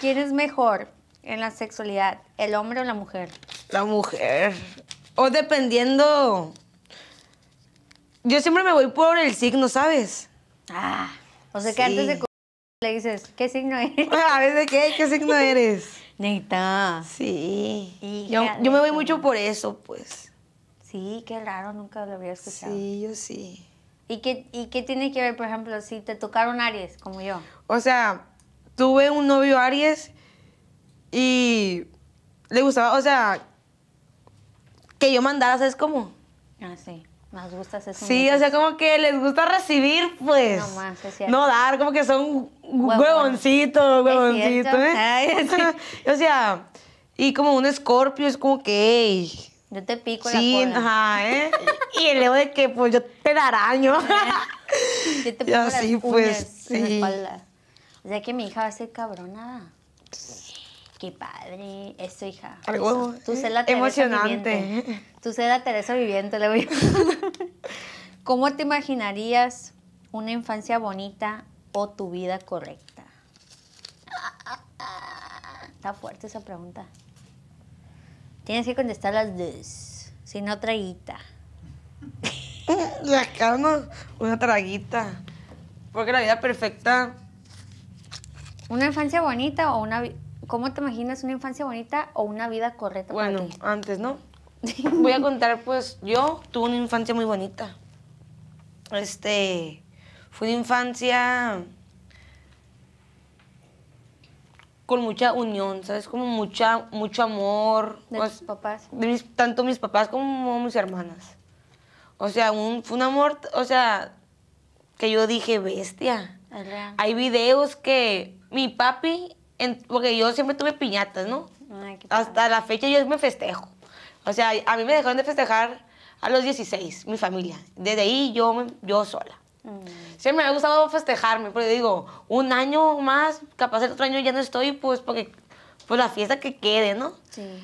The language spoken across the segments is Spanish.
¿Quién es mejor en la sexualidad, el hombre o la mujer? La mujer. O dependiendo. Yo siempre me voy por el signo, ¿sabes? Ah, o sea que antes de le dices, ¿qué signo eres? A veces, ¿qué? ¿Qué signo eres? Neta. Sí. Yo, yo, me voy mucho por eso, pues. Sí, qué raro, nunca lo había escuchado. Sí, yo sí. ¿Y qué, ¿Y qué tiene que ver, por ejemplo, si te tocaron Aries, como yo? O sea, tuve un novio Aries y le gustaba, o sea, que yo mandara, ¿sabes cómo? Ah, sí. Más gusta hacer Sí, o sea, como que les gusta recibir, pues. No más, No dar, como que son huevoncitos, huevoncitos, ¿eh? o sea, y como un escorpio es como que, Yo te pico sí, la cola. ajá, ¿eh? y el ego de que, pues, yo te dará año. yo te pico las pues, ya que mi hija va a ser cabrona. Qué padre, Eso, hija. Algo eh, emocionante. Tu Tú Teresa viviente, le voy a... ¿Cómo te imaginarías una infancia bonita o tu vida correcta? Está fuerte esa pregunta. Tienes que contestar las dos, si no traguita. La cama. una traguita. Porque la vida perfecta ¿Una infancia bonita o una... ¿Cómo te imaginas una infancia bonita o una vida correcta bueno, antes, ¿no? Voy a contar, pues, yo tuve una infancia muy bonita. Este, fue una infancia con mucha unión, ¿sabes? Como mucha, mucho amor. ¿De pues, mis papás? tanto mis papás como mis hermanas. O sea, un, fue un amor, o sea, que yo dije, bestia. Hay videos que mi papi, porque yo siempre tuve piñatas, ¿no? Hasta la fecha yo me festejo. O sea, a mí me dejaron de festejar a los 16, mi familia. Desde ahí yo, yo sola. Mm. Siempre me ha gustado festejarme, porque digo, un año más, capaz el otro año ya no estoy, pues porque pues la fiesta que quede, ¿no?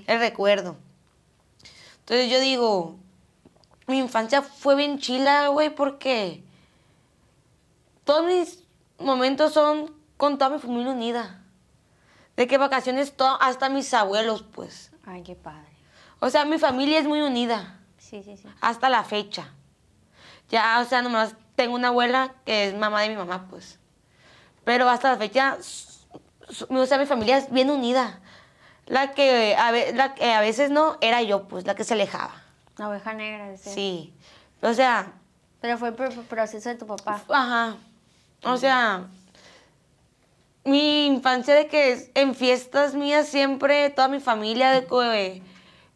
El recuerdo. Entonces yo digo, mi infancia fue bien chila, güey, porque todos mis momentos son con toda mi familia unida. De que vacaciones hasta mis abuelos, pues. Ay, qué padre. O sea, mi familia es muy unida. Sí, sí, sí. Hasta la fecha. Ya, o sea, nomás tengo una abuela que es mamá de mi mamá, pues. Pero hasta la fecha, o sea, mi familia es bien unida. La que, a, veces no era yo, pues, la que se alejaba. La oveja negra, decía. Sí. O sea... Pero fue el proceso de tu papá. Ajá. O sea, mi infancia de que en fiestas mías siempre toda mi familia de que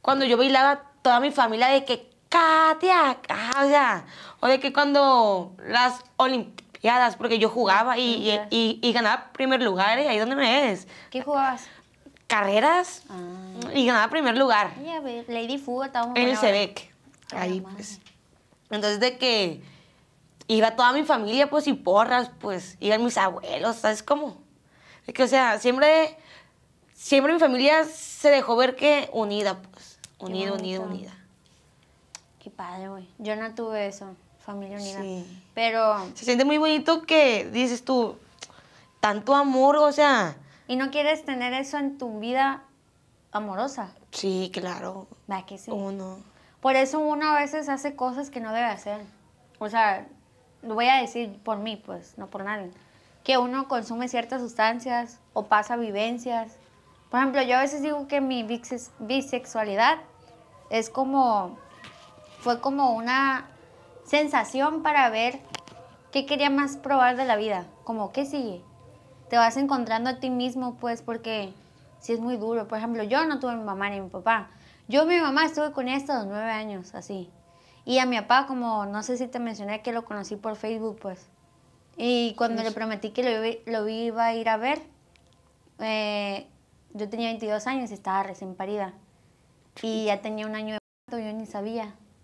cuando yo bailaba toda mi familia de que Katia, o sea, o de que cuando las olimpiadas, porque yo jugaba y, ganaba primer lugar, y ahí donde me ves. ¿Qué jugabas? Carreras ah. y ganaba primer lugar. Lady Fuga estábamos en el Sebec. Ahí pues. Entonces de que iba toda mi familia, pues, y porras, pues, iban mis abuelos, ¿sabes cómo? Es Que, o sea, siempre, siempre mi familia se dejó ver que unida, pues, unida, unida, unida. Qué padre, güey. Yo no tuve eso, familia unida. Pero... Se siente muy bonito que dices tú, tanto amor, o sea... ¿Y no quieres tener eso en tu vida amorosa? Sí, claro. ¿Va que sí? Uno. Por eso uno a veces hace cosas que no debe hacer. O sea, lo voy a decir por mí, pues, no por nadie, que uno consume ciertas sustancias o pasa vivencias. Por ejemplo, yo a veces digo que mi bisexualidad es como, fue como una sensación para ver qué quería más probar de la vida, como qué sigue. Te vas encontrando a ti mismo, pues, porque si es muy duro. Por ejemplo, yo no tuve mi mamá ni mi papá. Yo, mi mamá, estuve con esto nueve años, así. Y a mi papá, como no sé si te mencioné que lo conocí por Facebook, pues. Y cuando le prometí que lo, lo, iba a ir a ver, eh, yo tenía 22 años y estaba recién parida. Y ya tenía un año de parto, yo ni sabía.